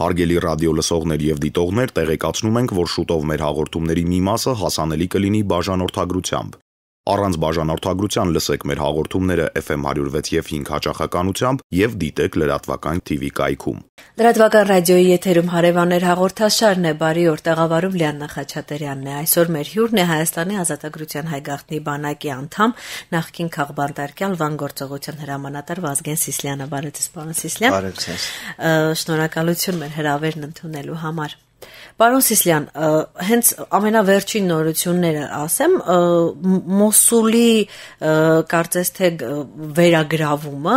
Հարգելի ռադիո լսողներ եւ դիտողներ, տեղեկացնում ենք, որ շուտով մեր հաղորդումների մի մասը հասանելի կլինի բաժանորդագրությամբ։ Առանց բաժանորդագրության լսեք մեր հաղորդումները FM 106 եւ 5 հաճախականությամբ եւ դիտեք լրատվական TV կայքում։ Լրատվական ռադիոյի եթերում հարևաններ հաղորդաշարն է բարի օր տեղավարում Լիան Նախաչատրյանն է։ Այսօր մեր հյուրն է Հայաստանի Ազատագրության հայգախտնի բանակի անդամ նախկին քաղբանտարկյալ վան գործողության հրամանատար Վազգեն Սիսլյանը։ Բարև ձեզ, պարոն Սիսլյան։ Բարև ձեզ։ Շնորհակալություն մեր հրավերն ընդունելու համար։ Պարոն Սիսլյան, հենց ամենավերջին նորությունները ասեմ, Մոսուլի կարծես թե վերագրավումը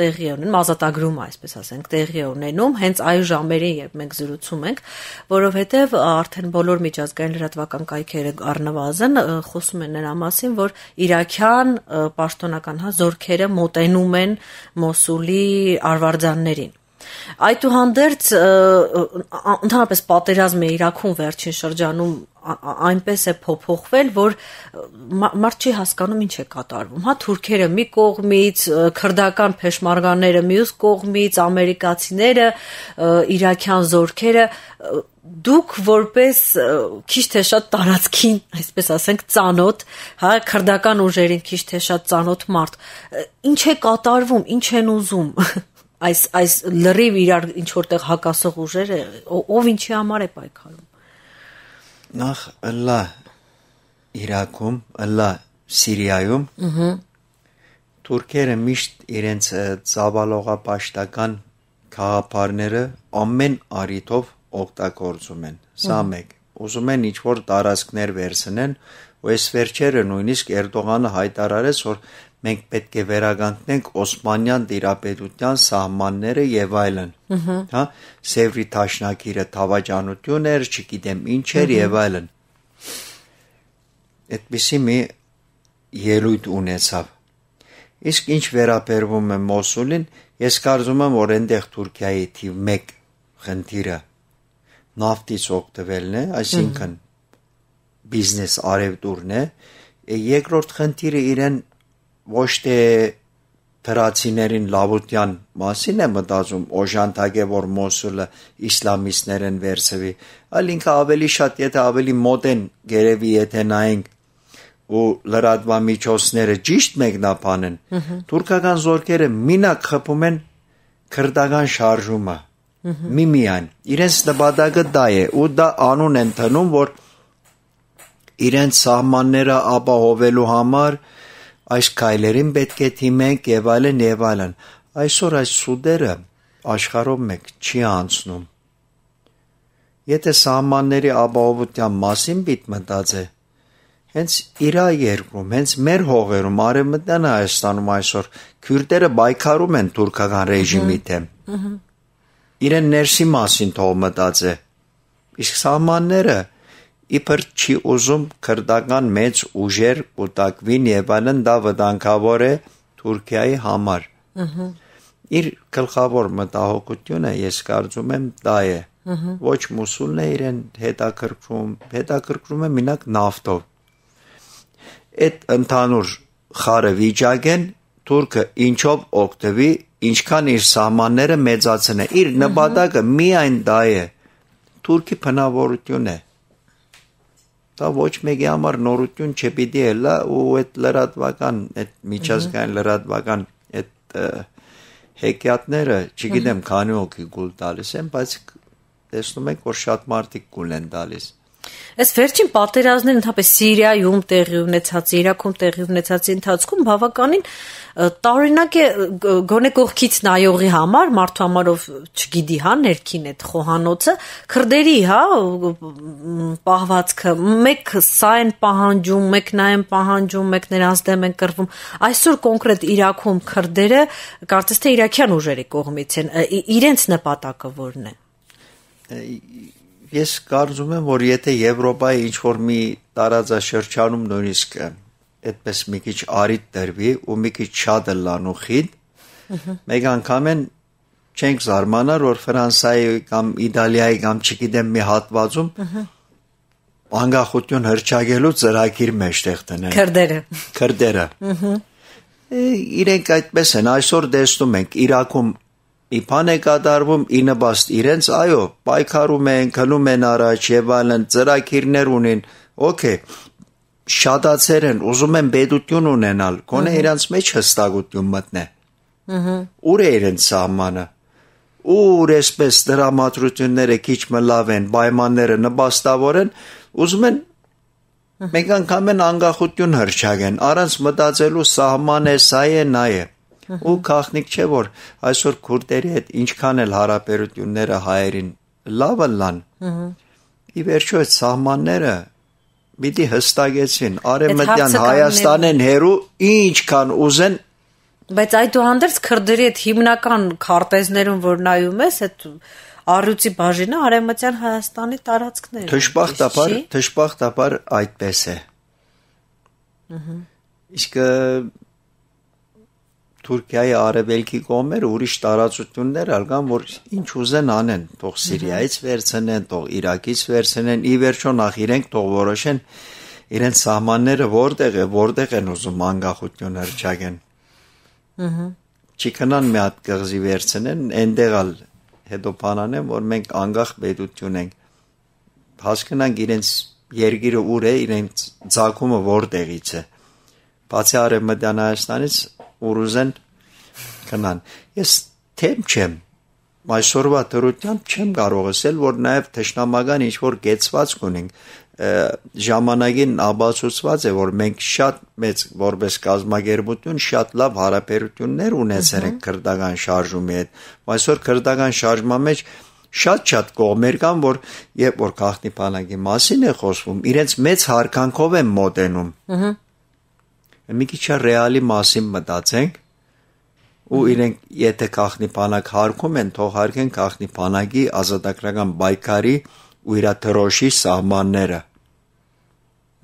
տեղի է ունենում, ազատագրումը, այսպես ասենք, տեղի է ունենում հենց այս ժամերին, երբ մենք զրուցում ենք, որովհետև արդեն բոլոր միջազգային լրատվական կայքերը առնվազն խոսում են նրա մասին, որ իրաքյան պաշտոնական հա զորքերը մոտենում են Մոսուլի արվարձաններին Այդուհանդերձ ընդհանրապես պատերազմը Իրաքում վերջին շրջանում այնպես է փոփոխվել, որ մարդ չի հասկանում ինչ է կատարվում։ Հա թուրքերը մի կողմից, քրդական փեշմարգաները մյուս կողմից, ամերիկացիները, իրաքյան զորքերը դուք որպես քիչ թե շատ տարածքին, այսպես ասենք, ծանոթ, հա, քրդական ուժերին քիչ թե շատ ծանոթ մարդ, ինչ է կատարվում, ինչ են ուզում այս այս լրիվ իրար ինչ որտեղ հակասող ուժերը ով ինչի համար է պայքարում նախ լա Իրաքում լա Սիրիայում ըհը Թուրքերը միշտ իրենց ծավալողապաշտական քաղաքարները ամեն արիտով օգտագործում են սա մեկ ուզում են ինչ որ տարածքներ վերցնեն ու այս վերջերը նույնիսկ Էրդողանը հայտարարեց որ մենք պետք է վերականգնենք Օսմանյան դիրապետության սահմանները եւ այլն։ Հա, Սևրի Թաշնակիրը թավաճանություն էր, չգիտեմ ինչ էր եւ այլն։ Այդպիսի մի ելույթ ունեցավ։ Իսկ ինչ վերաբերվում է Մոսուլին, ես կարծում եմ, որ այնտեղ Թուրքիայի թիվ 1 խնդիրը նավթից օգտվելն է, այսինքն բիզնես արևտուրն է, երկրորդ խնդիրը իրեն ոչ թե թրացիներին լավության մասին է մտածում օժանդակե որ մոսուլը իսլամիստներ են վերցվի այլ ինքը ավելի շատ եթե ավելի մոտ են գերեւի եթե նայենք ու լրատվամիջոցները ճիշտ մեկնաբան են թուրքական զորքերը մինակ խփում են քրդական շարժումը միմիան իրենց նպատակը դա է ու դա անուն են տնում որ իրենց սահմանները ապահովելու համար Այս քայլերին պետք է թիմենք եւ այլն եւ այլն։ Այսօր այս սուդերը աշխարհով մեկ չի անցնում։ Եթե սահմանների ապահովության մասին պիտ մտածե, հենց իր երկրում, հենց մեր հողերում, արևմտյան Հայաստանում այսօր քյուրտերը բայկարում են թուրքական ռեժիմի դեմ։ Իրեն ներսի մասին թող մտածե։ Իսկ սահմանները իբր չի ուզում քրդական մեծ ուժեր կուտակվին եւ անն դա վտանգավոր է Թուրքիայի համար։ Ահա։ Իր գլխավոր մտահոգությունը ես կարծում եմ դա է։ Ահա։ Ոչ մուսուլն է իրեն հետաքրքրում, հետաքրքրում է մենակ նավթով։ Այդ ընդհանուր խարը վիճակեն Թուրքը ինչով օգտվի, ինչքան իր սահմանները մեծացնի։ Իր նպատակը միայն դա է։ Թուրքի փնավորությունն է։ Ահա դա ոչ մեկի համար նորություն չպիտի էլա ու այդ լրատվական այդ միջազգային լրատվական այդ հեքիաթները չգիտեմ քանի օքի գուլ տալիս են բայց տեսնում եք որ շատ մարդիկ գուլ են տալիս Այս վերջին պատերազմները ընդհանրապես Սիրիայում տեղի ունեցած, Իրաքում տեղի ունեցած ընթացքում բավականին տարօրինակ է գոնե կողքից նայողի համար, մարդու համարով չգիտի հա ներքին այդ խոհանոցը, քրդերի հա պահվածքը, մեկ սա են պահանջում, մեկ նա են պահանջում, մեկ նրանց դեմ են կռվում։ Այսօր կոնկրետ Իրաքում քրդերը կարծես թե իրաքյան ուժերի կողմից են, իրենց նպատակը որն է ես կարծում եմ, որ եթե Եվրոպայի ինչ-որ մի տարածաշրջանում նույնիսկ այդպես մի քիչ արիտ դրվի ու մի քիչ շատ է լանուխին, մեկ անգամ են չենք զարմանար, որ Ֆրանսիայի կամ Իտալիայի կամ չգիտեմ մի հատվածում անկախություն հրճագելու ծրագիր մեջտեղ դնեն։ Քրդերը։ Քրդերը։ Ահա իրենք այդպես են այսօր տեսնում ենք Իրաքում իբան է կատարվում ի նպաստ իրենց, այո, պայքարում են, գնում են առաջ եւ այլն, ծրագիրներ ունին, օքե, շատացեր են, ուզում են պետություն ունենալ, գոնե իրանց մեջ հստակություն մտնե։ Ահա։ Ուր է իրենց սահմանը։ Ուր էսպես դրամատրությունները քիչ մը լավ են, պայմանները նպաստավոր են, ուզում են մեկ անգամ են անկախություն հրճագեն, առանց մտածելու սահման է, սա է, նա է։ Ահա ու քախնիկ չէ որ այսօր քուրդերի հետ ինչքան էլ հարաբերությունները հայերին լավը լան ի վերջո այդ սահմանները պիտի հստակեցին արևմտյան հայաստանեն հերու ինչքան ուզեն բայց այդուհանդերձ քրդերի այդ հիմնական քարտեզներում որ նայում ես այդ առյուծի բաժինը արևմտյան Հայաստանի տարածքներ։ Թշպախտաբար, թշպախտաբար այդպես է։ Իսկ Թուրքիայի արևելքի կողմերը ուրիշ տարածություններ ալ կան, որ ինչ ուզեն անեն, թող Սիրիայից վերցնեն, թող Իրաքից վերցնեն, ի վերջո նախ իրենք թող որոշեն իրենց սահմանները որտեղ է, որտեղ են ուզում անկախություն հրճագեն։ Ահա։ Չի կնան մի հատ կղզի վերցնեն, այնտեղ ալ հետո բանանեն, որ մենք անկախ պետություն ենք։ Հասկանանք իրենց երկիրը ուր է, իրենց ցակումը որտեղից է։ Բացի արևմտյան Հայաստանից ուրուզեն կնան։ Ես թեմ չեմ այսօրվա դրությամբ չեմ կարող ասել, որ նաև թշնամական ինչ որ գեցվածք ունենք ժամանակին աբացուցված է, որ մենք շատ մեծ որպես կազմակերպություն շատ լավ հարաբերություններ ունեցել ենք քրդական շարժումի հետ։ Այսօր քրդական շարժման մեջ շատ-շատ կողմեր կան, որ երբ որ գախնի բանակի մասին է խոսվում, իրենց մեծ հարկանքով են մոտենում։ Ահա մի քիչ ռեալի մասին մտածենք ու իրենք եթե կախնի բանակ հարկում են թող հարկեն կախնի բանակի ազատագրական բայկարի ու իրա դրոշի սահմանները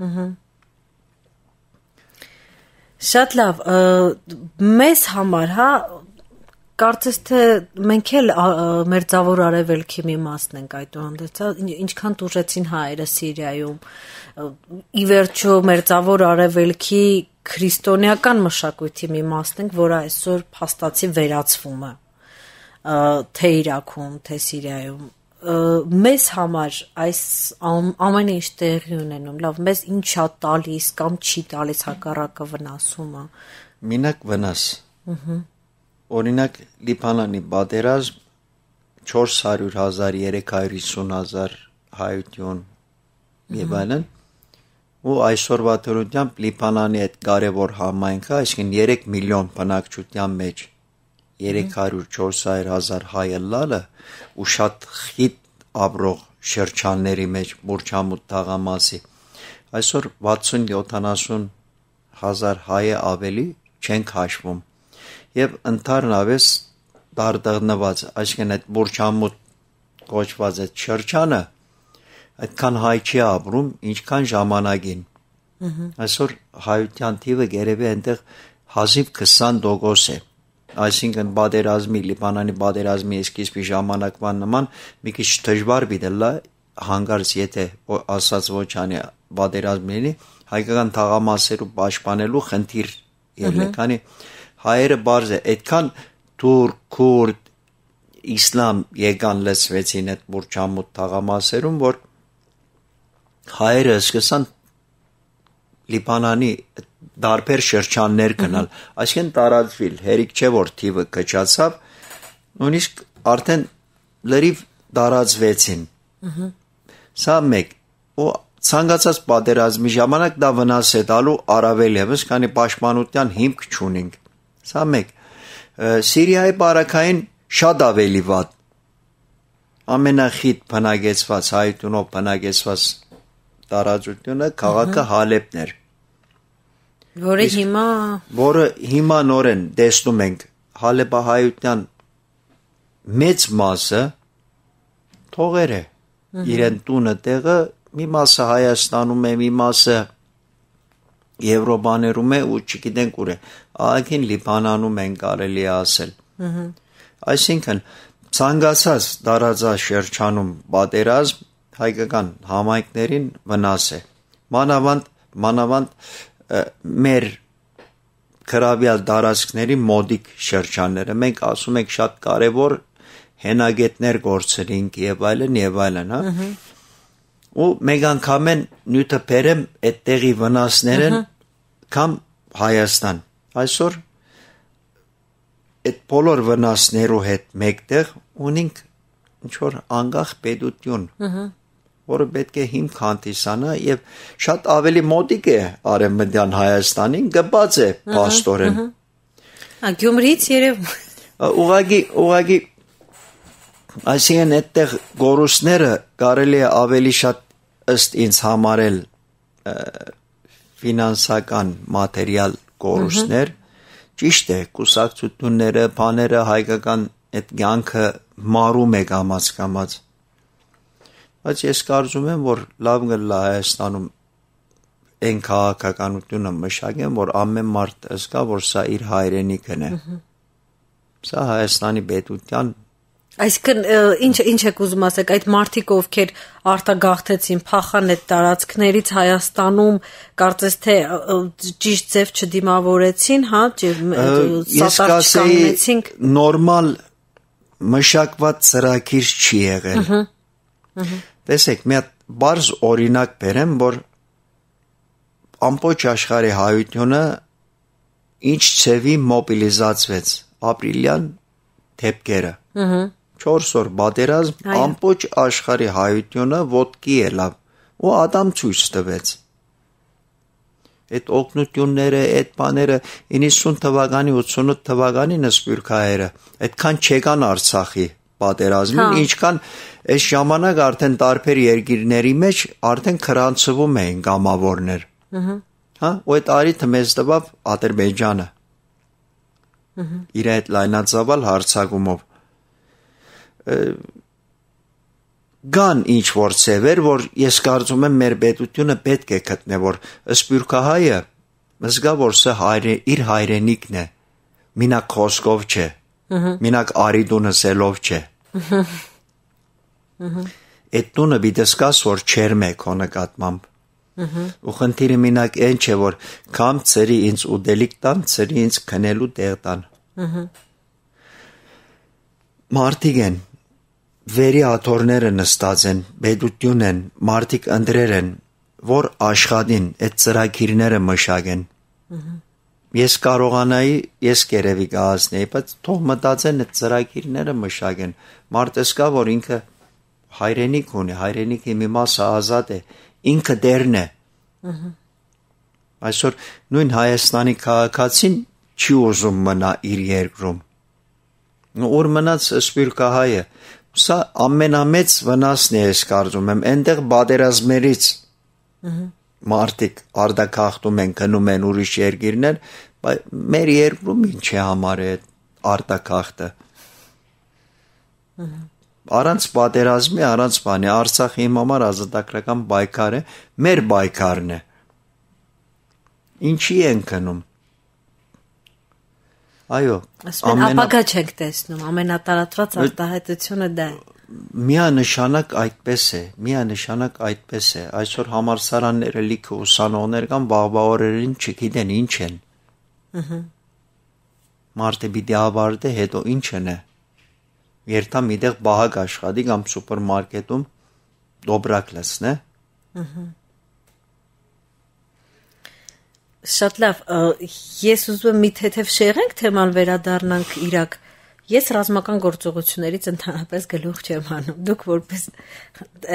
ըհը շատ լավ մեզ համար հա կարծես թե մենք էլ մեր ցավոր արևելքի մի մասն ենք այդուհանդերձ հա, ինչքան դուժեցին հայերը Սիրիայում ի վերջո մեր ցավոր արևելքի քրիստոնեական մշակույթի մի մասն ենք, որը այսօր փաստացի վերացվում է թե Իրաքում, թե Սիրիայում մեզ համար այս ամ, ամենը ինչ տեղի ունենում, լավ, մեզ ինչ է տալիս կամ չի տալիս հակառակը վնասումը։ Մինակ վնաս։ Ահա։ Օրինակ Լիբանանի պատերազմ 400 հազար, 350 հազար հայություն եւ այլն ու այսօրվա դրությամբ Լիբանանի այդ կարևոր համայնքը, այսինքն 3 միլիոն բնակչության մեջ 300-400000 հայը լալը ու շատ խիտ ապրող շրջանների մեջ մուրճամուտ թաղամասի այսօր 60-70 հազար հայը ավելի չեն քաշվում եւ ընդառնավես դարդղնված այսինքն այդ մուրճամուտ կոչված այդ շրջանը այդքան հայ չի ապրում, ինչքան ժամանակին։ Այսօր հայության տիվը գերեւի այնտեղ հազիվ 20% է։ Այսինքն բادرազմի, Լիբանանի բادرազմի սկիզբի ժամանակման նման մի քիչ դժվար դիլա հանգարց եթե ասած ոչ անի բادرազմ լինի, հայկական թաղամասերու պաշտպանելու խնդիր ելնի, քանի հայերը բարձ է, այդքան թուրք, քուրդ, իսլամ եկան լծվեցին այդ մուրճամուտ թաղամասերում, որ հայերը սկսան Լիբանանի դարբեր շրջաններ գնալ, այսինքն տարածվել, հերիք չէ որ թիվը կճացավ, նույնիսկ արդեն լրիվ տարածվեցին։ Սա մեկ ու ցանկացած պատերազմի ժամանակ դա վնաս է տալու առավել եւս, քանի պաշտպանության հիմք չունենք։ Սա մեկ։ Սիրիայի բարակային շատ ավելի վատ ամենախիտ բնագեցված հայտունով բնագեցված տարածությունը քաղաքը Հալեպն էր։ Որը հիմա որը հիմա նորեն տեսնում ենք Հալեպահայության մեծ մասը թողեր է։ Իրեն տունը տեղը մի մասը Հայաստանում է, մի մասը Եվրոպաներում է ու չգիտենք ուր է։ Ահագին Լիբանանում են կարելի ասել։ Այսինքն ցանկացած տարածաշրջանում պատերազմ հայկական համայնքներին վնաս է։ Մանավանդ մանավանդ մեր քրավյալ տարածքների մոդիկ շրջանները մենք ասում ենք շատ կարևոր հենագետներ գործերինք եւ այլն եւ այլն, հա։ Ու մեկ անգամ են նյութը բերեմ այդտեղի վնասներն կամ Հայաստան։ Այսօր այդ բոլոր վնասներու հետ մեկտեղ ունենք ինչ որ անկախ պետություն։ Ահա որը պետք է հիմք հանդիսանա եւ շատ ավելի մոտիկ է արևմտյան Հայաստանին, գբած է աստորեն։ Ահա Գյումրից երև ուղագի ուղագի այսինքն այդտեղ գորուսները կարելի է ավելի շատ ըստ ինձ համարել ֆինանսական մատերիալ գորուսներ ճիշտ է կուսակցությունները բաները հայկական այդ ցանկը մարում է կամած կամած բայց ես կարծում եմ, որ լավ գլա Հայաստանում այն քաղաքականությունը մշակեմ, որ ամեն մարդ զգա, որ սա իր հայրենիքն է։ Սա Հայաստանի պետության Այսինքն ինչ ինչ եք ուզում ասեք այդ մարտիկ ովքեր արտագաղթեցին փախան այդ տարածքներից Հայաստանում կարծես թե ճիշտ ձև չդիմավորեցին, հա, սատար չկանեցին։ Նորմալ մշակված ծրագիր չի եղել։ Ահա Տեսեք, մի հատ բարձ օրինակ բերեմ, որ ամբողջ աշխարհի հայությունը ինչ ցևի մոբիլիզացվեց ապրիլյան դեպքերը։ Ահա 4 օր բادرազմ ամբողջ աշխարհի հայությունը ոդկի ելավ ու ադամ ցույց տվեց այդ օկնությունները, այդ բաները 90 թվականի, 88 թվականին սպյուրքայերը այդքան չեկան Արցախի պատերազմին, հա։ ինչքան այս ժամանակ արդեն տարբեր երկիրների մեջ արդեն քրանցվում էին գամավորներ։ Ահա։ Հա, ու այդ արիթը մեզ տվավ Ադրբեջանը։ Ահա։ Իր այդ լայնածավալ հարցակումով կան ինչ որ ծևեր, որ ես կարծում եմ մեր պետությունը պետք է գտնե, որ սպյուրքահայը զգա որ սա հայրը իր հայրենիքն է։ Մինա խոսքով չէ։ Մինակ արի տունը սելով չէ։ Այդ տունը պիտես կաս որ չերմ է քո նկատմամբ։ Ու խնդիրը մինակ այն չէ որ կամ ծերի ինձ ուտելիք տան, ծերի ինձ քնելու տեղ տան։ Մարտիկ են վերի աթորները նստած են, բեդություն են, մարտիկ ընդրեր են, որ աշխատին այդ ծրագիրները մշակեն։ Ահա ես կարողանայի ես կերևի գազնեի, բայց թող մտածեն այդ ծրագիրները մշակեն։ Մարդը սկա որ ինքը հայրենիք ունի, հայրենիքի մի մասը ազատ է, ինքը դերն է։ Ահա։ Այսօր նույն Հայաստանի քաղաքացին չի ուզում մնա իր երկրում։ Որ մնաց սպիրկահայը, սա ամենամեծ վնասն է, ես կարծում եմ, այնտեղ բادرազմերից։ Ահա մարդիկ արդակախտում են գնում են ուրիշ երկիրներ, բայց մեր երկրում ինչ է համար է արդակախտը։ Առանց պատերազմի, առանց բանի, Արցախը իմ համար ազատագրական պայքար է, մեր պայքարն է։ Ինչի են գնում։ Այո, ամենա ապագա չեք տեսնում, ամենատարածված արտահայտությունը դա է միանշանակ այդպես է, միանշանակ այդպես է։ Այսօր համարսարանները լիքը ուսանողներ կան, բաղբաղորերին չգիտեն ինչ են։ Ահա։ Մարտը պիտի ավարտե, հետո ինչ են։ Երթա միտեղ բահակ աշխատի կամ սուպերմարկետում դոբրակ լսնե։ Ահա։ Շատ լավ, ես ուզում եմ մի թեթև շեղենք թեման վերադառնանք Իրաք։ Ա Ես ռազմական գործողություններից ընդհանրապես գլուխ չեմ հանում։ Դուք որպես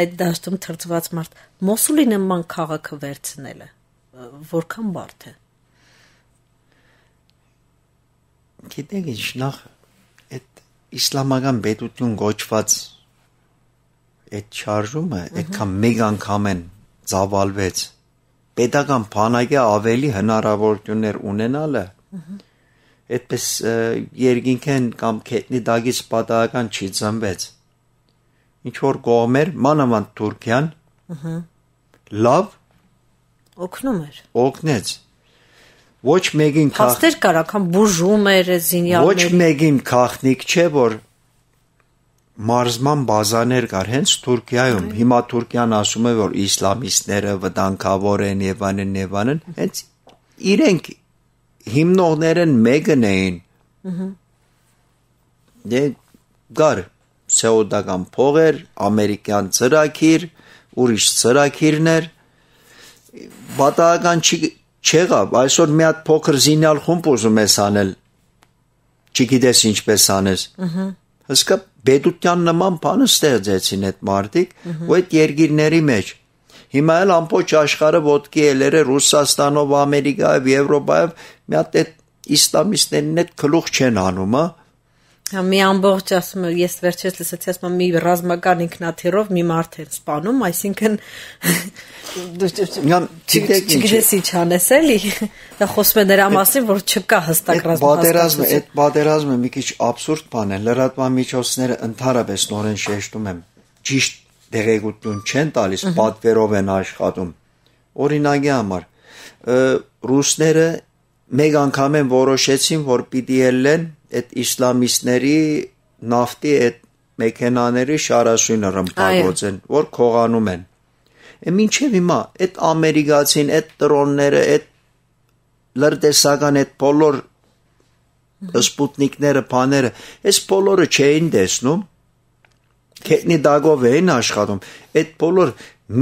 այդ դաշտում թրծված մարդ Մոսուլի նման քաղաքը վերցնելը որքան բարդ է։ Գիտեք ինչ նախ այդ իսլամական պետություն գոչված այդ շարժումը այդքան մեկ անգամ են ծավալվեց։ Պետական բանակը ավելի հնարավորություններ ունենալը։ Ահա այդպես երկինքեն կամ քետնի դագից պատահական չի ծնվեց։ Ինչ որ կողմեր մանավանդ Թուրքիան ըհը լավ օգնում էր։ Օգնեց։ Ոչ մեկին քախ Փաստեր կար, ական բուժում էր զինյալները։ Ոչ մեկին քախնիկ չէ որ մարզման բազաներ կար հենց Թուրքիայում։ Հիմա Թուրքիան ասում է, որ իսլամիստները վտանգավոր են եւ անն եւ անն, հենց իրենք հիմնողներն մեկն էին։ Ահա։ Դե գար սեուդական փողեր, ամերիկյան ծրագիր, ուրիշ ծրագիրներ պատահական չի չեղավ, այսօր մի հատ փոքր զինյալ խումբ ուզում ես անել։ Չգիտես ինչպես անես։ Ահա։ Հսկա բետության նման բանը ստեղծեցին այդ մարդիկ, ու այդ երգիրների մեջ։ Ահա Հիմա էլ ամբողջ աշխարհը ոտքի ելերը Ռուսաստանով, Ամերիկայով, Եվրոպայով մի հատ այդ իսլամիստերին այդ գլուխ չեն անում, հա։ Հա մի ամբողջ ասում եմ, ես վերջերս լսեցի, ասում եմ մի ռազմական ինքնաթիռով մի մարդ են սպանում, այսինքն չգիտես ինչ անես էլի։ Դա խոսում է նրա մասին, որ չկա հստակ ռազմական։ Այդ պատերազմը, այդ պատերազմը մի քիչ абսուրդ բան է։ Լրատվամիջոցները ընդհանրապես նորեն շեշտում եմ ճիշտ տեղեկություն չեն տալիս, պատվերով են աշխատում։ Օրինակի համար ռուսները մեկ անգամ են որոշեցին, որ պիտի ելեն այդ իսլամիստների նավթի այդ մեքենաների շարասույնը ռմբակոծեն, որ քողանում են։ Է մինչև հիմա այդ ամերիկացին, այդ տրոնները, այդ լրտեսական այդ բոլոր սպուտնիկները, բաները, այս բոլորը չէին տեսնում տեխնիդագով էին աշխատում։ Այդ բոլոր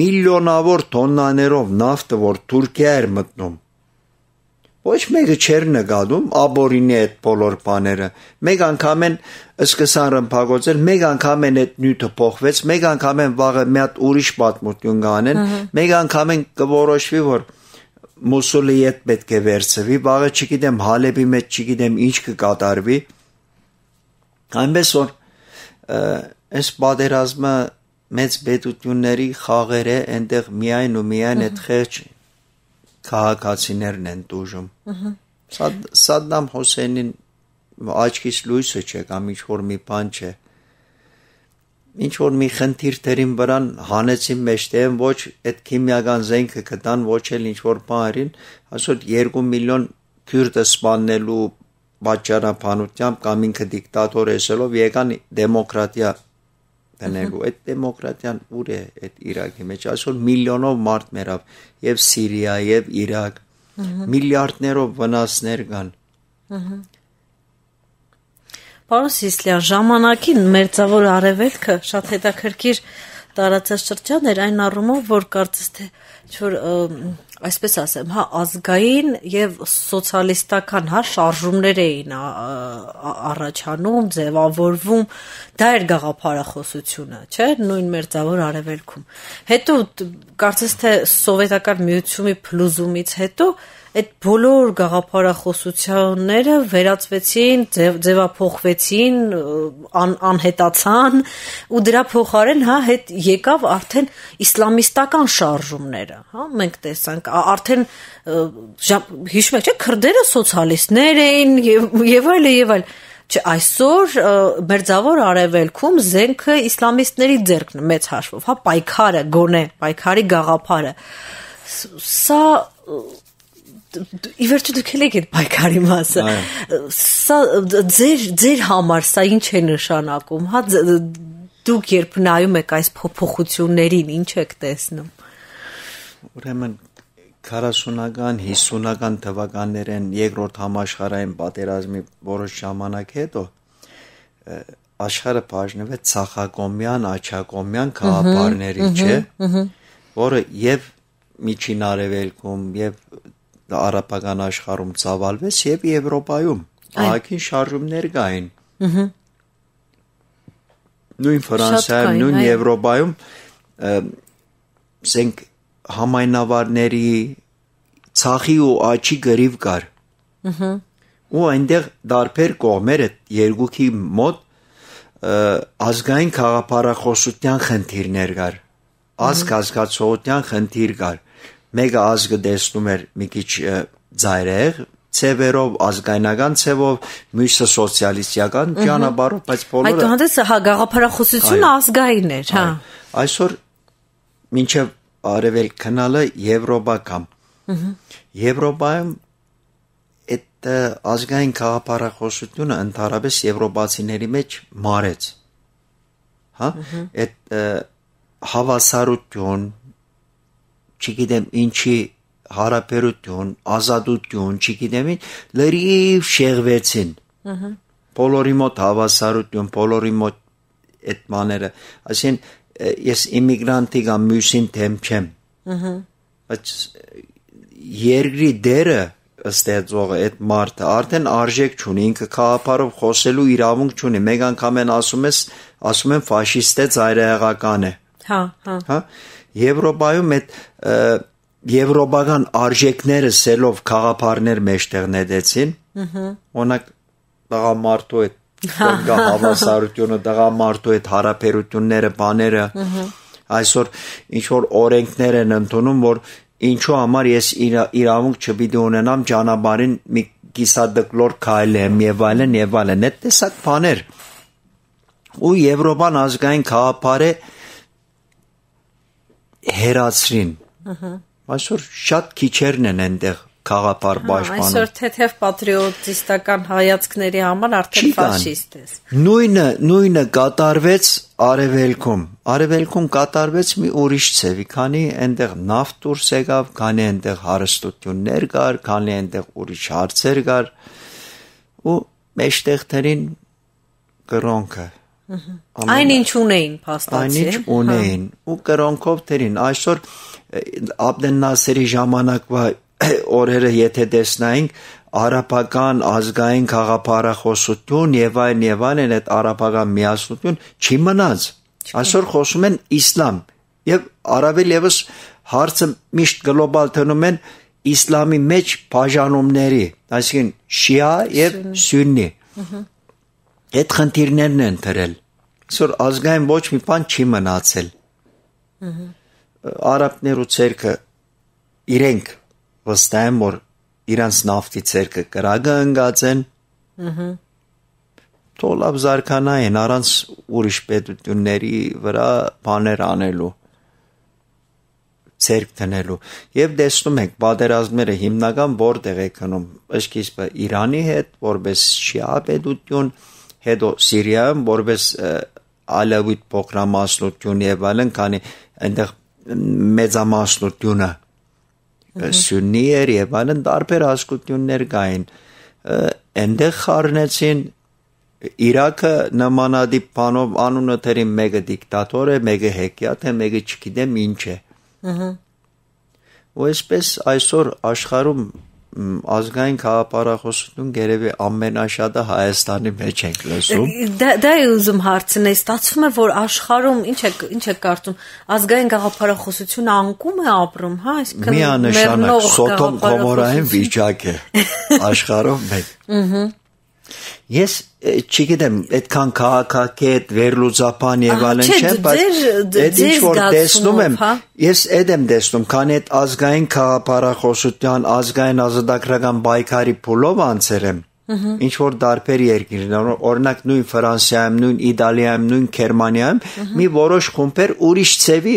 միլիոնավոր տոննաներով նավթը, որ Թուրքիա էր մտնում, ոչ մեկը չեր նկատում աբորինի այդ բոլոր բաները։ Մեկ անգամ են սկսան ռմբակոծել, մեկ անգամ են այդ նյութը փոխվեց, մեկ անգամ են վաղը մի հատ ուրիշ պատմություն կանեն, մեկ անգամ են կորոշվի, որ մուսուլի հետ պետք է վերցվի, վաղը չգիտեմ Հալեբի մեջ չգիտեմ ինչ կկատարվի։ Այնպես որ այս պատերազմը մեծ պետությունների խաղեր է, այնտեղ միայն ու միայն այդ խեղճ քաղաքացիներն են դուժում։ Սադդամ Հոսեյնին աչքից լույսը չէ կամ ինչ որ մի բան չէ։ Ինչ որ մի խնդիր դերին վրան հանեցին մեջտեղեն ոչ այդ քիմիական զենքը կտան, ոչ էլ ինչ որ բաներին, ասոտ 2 միլիոն քյուրտը սպաննելու պատճառաբանությամբ կամ ինքը դիկտատոր էսելով եկան դեմոկրատիա բնելու։ Այդ դեմոկրատիան ուր է այդ Իրաքի մեջ։ Այսօր միլիոնով մարդ մեռավ եւ Սիրիա եւ Իրաք։ Միլիարդներով վնասներ կան։ Ահա Պարոս Սիսլյան, ժամանակին մերձավոր արևելքը շատ հետաքրքիր տարածած շրջան էր այն առումով, որ կարծես թե ինչ-որ այսպես ասեմ, հա ազգային եւ սոցիալիստական հա շարժումներ էին առաջանում, ձևավորվում, դա էր գաղափարախոսությունը, չէ՞, նույն մերձավոր արևելքում։ Հետո կարծես թե սովետական միությունի փլուզումից հետո հետո այդ բոլոր գաղափարախոսությունները վերածվեցին, ձև, ձևափոխվեցին, ան, անհետացան ու դրա փոխարեն հա հետ եկավ արդեն իսլամիստական շարժումները, հա մենք տեսանք արդեն հիշում եք, չէ՞, քրդերը սոցիալիստներ էին եւ եւ այլ եւ այլ Չէ, այսօր մերձավոր արևելքում զենքը իսլամիստների ձեռքն է մեծ հաշվով, հա պայքարը գոնե, պայքարի գաղափարը։ Սա ի վերջո դուք եք այդ պայքարի մասը։ Սա ձեր ձեր համար սա ինչ է նշանակում։ Հա դուք երբ նայում եք այս փոփոխություններին ինչ եք տեսնում։ Ուրեմն 40-ական, 50-ական թվականներեն երկրորդ համաշխարհային պատերազմի որոշ ժամանակ հետո աշխարհը բաժնվեց ցախակոմյան, աչակոմյան քաղաքարների, չէ՞, որը եւ միջին արևելքում եւ արաբական աշխարհում ծավալվեց եւ Եվրոպայում ահագին շարժումներ կային։ Ահա։ Նույն Ֆրանսիայում, նույն Եվրոպայում ասենք համայնավարների ցախի ու աչի գրիվ կար։ Ահա։ Ու այնտեղ դարբեր կողմերը երկուքի մոտ ազգային խաղապարախոսության խնդիրներ կար։ Ազգ ազգացողության խնդիր կար։ Ահա մեկը ազգը դեսնում էր մի քիչ ծայրեղ ցևերով, ազգայնական ցևով, մյուսը սոցիալիստական ճանապարհով, բայց բոլորը Այդուհանդերձ հագաղափարախոսությունը ազգային էր, հա։ Այսօր մինչև արևել քնալը Եվրոպա կամ։ Եվրոպայում այդ ազգային քաղաքապարախոսությունը ընդհանրապես եվրոպացիների մեջ մարեց։ Հա։ Այդ հավասարություն, չգիտեմ ինչի հարաբերություն, ազատություն, չգիտեմ ինչ, լրիվ շեղվեցին։ Ահա։ Բոլորի մոտ հավասարություն, բոլորի մոտ այդ մաները, այսինքն ես իմիգրանտի կամ մյուսին թեմ չեմ։ Ահա։ Բայց երկրի դերը ստեղծողը այդ մարդը արդեն արժեք չունի ինքը խաղապարով խոսելու իրավունք չունի մեկ անգամ են ասում ես ասում են ֆաշիստե ծայրահեղական է հա հա հա Եվրոպայում այդ եվրոպական արժեքները սելով խաղապարներ մեջտեղ նետեցին։ Ահա։ Օրինակ տղամարդու այդ գա հավասարությունը, տղամարդու այդ հարաբերությունները, բաները։ Ահա։ Այսօր ինչ որ օրենքներ են ընդունում, որ ինչու համար ես իրավունք չպիտի ունենամ ճանապարհին մի կիսադկլոր քայլեմ եւ այլն եւ այլն։ Այդ տեսակ բաներ ու Եվրոպան ազգային քաղաքապարը հերացրին։ Ահա։ Այսօր շատ քիչերն են այնտեղ խաղապար պաշտպանում։ Այսօր թեթև պատրիոտիստական հայացքների համար արդեն ֆաշիստ է։ Նույնը, նույնը կատարվեց Արևելքում։ Արևելքում կատարվեց մի ուրիշ ցևի, քանի այնտեղ նավթ դուրս եկավ, քանի այնտեղ հարստություններ կար, քանի այնտեղ ուրիշ հարցեր կար։ Ու մեջտեղ թերին կրոնքը Այն ինչ ունեին փաստացի։ Այն ինչ հա։ ունեին ու կրոնքով դերին։ Այսօր Աբդեն Նասերի ժամանակվա օրերը եթե տեսնայինք, արաբական ազգային խաղապարախոսություն եւ այն եւ այն այդ արաբական միասնություն չի մնաց։ Այսօր խոսում են իսլամ եւ արավել եւս հարցը միշտ գլոբալ տնում են իսլամի մեջ բաժանումների, այսինքն շիա եւ սուննի։ Այդ խնդիրներն են դրել այսօր ազգային ոչ մի բան չի մնացել։ Արաբներու ցերկը իրենք վստահ են որ իրանց նավթի ցերկը կրակը ընկած են։ Թոլապ զարքանա են առանց ուրիշ պետությունների վրա բաներ անելու ցերկ դնելու եւ տեսնում ենք պատերազմները հիմնական որտեղ է գնում ըսկիզբը Իրանի հետ որպես շիա պետություն հետո Սիրիայում որպես Ալավիթ փոքրամասնություն եւ այլն, քանի այնտեղ մեծամասնությունը սուննիեր եւ այլն տարբեր հասկություններ կային։ Այնտեղ խառնեցին Իրաքը նմանադիպ բանով անունը թերի մեկը դիկտատոր է, մեկը հեքիաթ է, մեկը չգիտեմ ինչ է։ Ահա։ Ու այսպես այսօր աշխարհում ազգային քաղաքապարախոսություն գերեւի ամենաշատը Հայաստանի մեջ ենք լսում։ Դա դա է ուզում հարցնել, ստացվում է որ աշխարհում ինչ է ինչ է կարծում, ազգային քաղաքապարախոսությունը անկում է ապրում, հա, այսինքն միանշանակ սոտոմ գոմորային վիճակ է աշխարհում մեկ։ Ահա։ Ես չգիտեմ, այդքան քաղաքակետ, վերլուծապան եւ այլն չէ, բայց այդ ինչ որ տեսնում եմ, հա։ ես այդ եմ տեսնում, քան այդ ազգային քաղաքապարախոսության, ազգային ազատագրական բայկարի փուլով անցել եմ։ Ինչ որ դարբեր երկիրներ, օրինակ նույն Ֆրանսիայում, նույն Իտալիայում, նույն Գերմանիայում մի որոշ խումբեր ուրիշ ցևի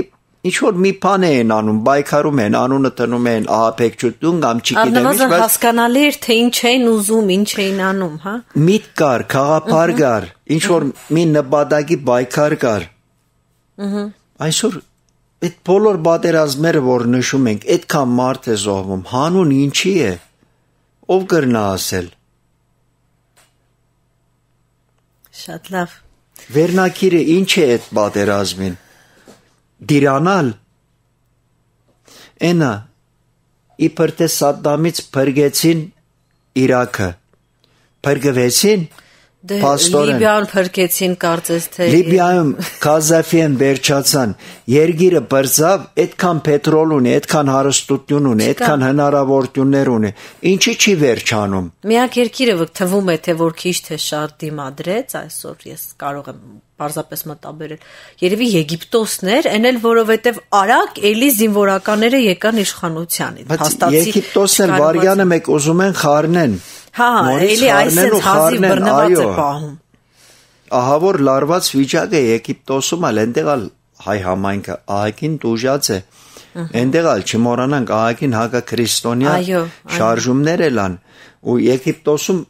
ինչ որ մի բան են անում, բայկարում են, անունը տնում են ահապեկչություն կամ չգիտեմ ինչ, բայց Առնվազն հասկանալի էր թե ինչ էին ուզում, ինչ էին անում, հա։ Միտ կար, խաղապար կար, ինչ որ մի նպատակի բայկար կար։ Ահա։ Այսօր այդ բոլոր պատերազմները, որ նշում ենք, այդքան մարդ է զոհվում, հանուն ինչի է։ Ով կրնա ասել։ Շատ լավ։ Վերնակիրը ինչ է այդ պատերազմին դիրանալ այնա իբր թե Սադդամից բրգեցին Իրաքը բրգվեցին Դե Լիբիան փրկեցին կարծես թե Լիբիայում Կազաֆին վերջացան երգիրը բրձավ այդքան պետրոլ ունի, այդքան հարստություն ունի, այդքան հնարավորություններ ունի։ Ինչի՞ չի վերջանում։ Միակ երկիրը թվում է թե որ քիչ թե շատ դիմադրեց այսօր ես կարող եմ պարզապես մտաբերել։ Երևի Եգիպտոսն էր, այն էլ որովհետև արագ էլի զինվորականները եկան իշխանության։ Հաստատի Եգիպտոսն էլ վարյանը մեկ ուզում են խառնեն։ Հա, հա էլի այսպես հազիվ բռնված է պահում։ Ահա որ լարված վիճակը Եգիպտոսում ալ այնտեղալ հայ համայնքը ահագին դուժած է։ Այնտեղալ չմոռանանք ահագին հակա քրիստոնյա շարժումներ ելան ու Եգիպտոսում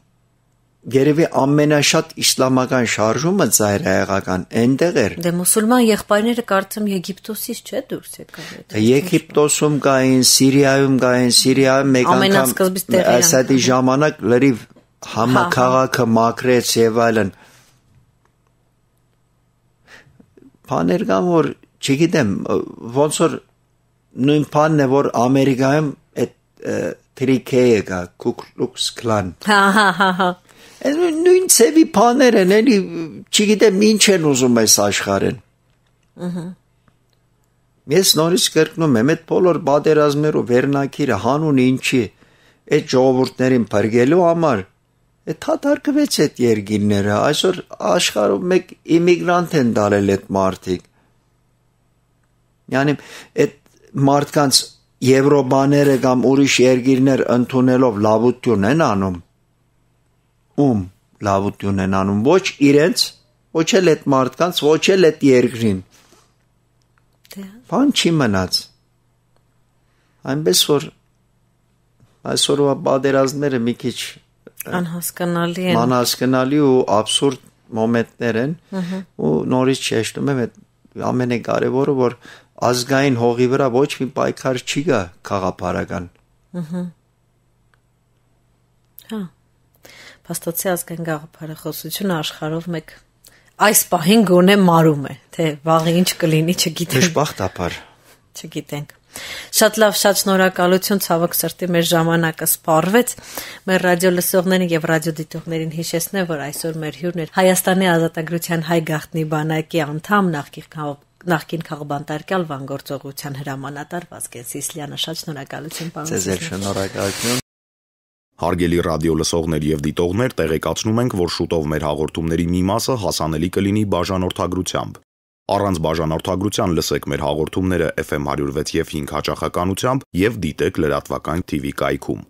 Երևի ամենաշատ իսլամական շարժումը ծայրահեղական այնտեղ էր։ Դե մուսուլման եղբայրները կարծեմ Եգիպտոսից չէ դուրս եկել։ դե Եգիպտոսում կային, Սիրիայում կային, Սիրիայում մեկ անգամ Ասադի ժամանակ լրիվ համակարգը հա, հա։ մակրեց եւ այլն։ Բաներ կան որ չգիտեմ ոնց որ նույն բանն է որ Ամերիկայում այդ թրիքեը կա Ku Klux Klan։ Հա հա հա, հա նույն ծեվի բաներ են, էլի չգիտեմ ինչ են ուզում այս աշխարհեն։ Ահա։ Ես նորից կրկնում եմ, այդ բոլոր բادرազմերով վերնակիրը հանուն ինչի այդ ժողովուրդներին բրգելու համար է թաթարկվեց այդ երկիրները։ Այսօր աշխարհում մեկ իմիգրանտ են դարել այդ մարդիկ։ Յանի այդ մարդկանց Եվրոպաները կամ ուրիշ երկիրներ ընդունելով լավություն են անում ում լավություն են անում ոչ իրենց, ոչ էլ այդ մարդկանց, ոչ էլ այդ երկրին։ դե։ Բան չի մնաց։ Այնպես որ այսօրվա պատերազմները մի քիչ անհասկանալի են։ Անհասկանալի ու абսուրդ մոմենտներ են ու նորից շեշտում եմ այդ ամենակարևորը որ ազգային հողի վրա ոչ մի պայքար չի գա խաղապարական։ Ահա։ Հա փաստացի ազգային գաղափարախոսությունը աշխարհով մեկ այս պահին գոնե մարում է, թե վաղը ինչ կլինի, չգիտեմ։ Դժբախտաբար։ Չգիտենք։ Շատ լավ, շատ շնորհակալություն ցավոք սրտի մեր ժամանակը սպառվեց։ Մեր ռադիո լսողներին եւ ռադիո դիտողներին հիշեցնեմ, որ այսօր մեր հյուրն էր Հայաստանի Ազատագրության հայ գաղտնի բանակի անդամ նախկին նախկին քաղբանտարկյալ վան գործողության հրամանատար Վազգեն Սիսլյանը շատ շնորհակալություն բանը։ Ձեզ էլ շնորհակալություն։ Հարգելի ռադիոլսողներ եւ դիտողներ, տեղեկացնում ենք, որ շուտով մեր հաղորդումների մի մասը հասանելի կլինի բաժանորդագրությամբ։ Առանց բաժանորդագրության լսեք մեր հաղորդումները FM 106.5 հաճախականությամբ եւ դիտեք լրատվական TV կայքում։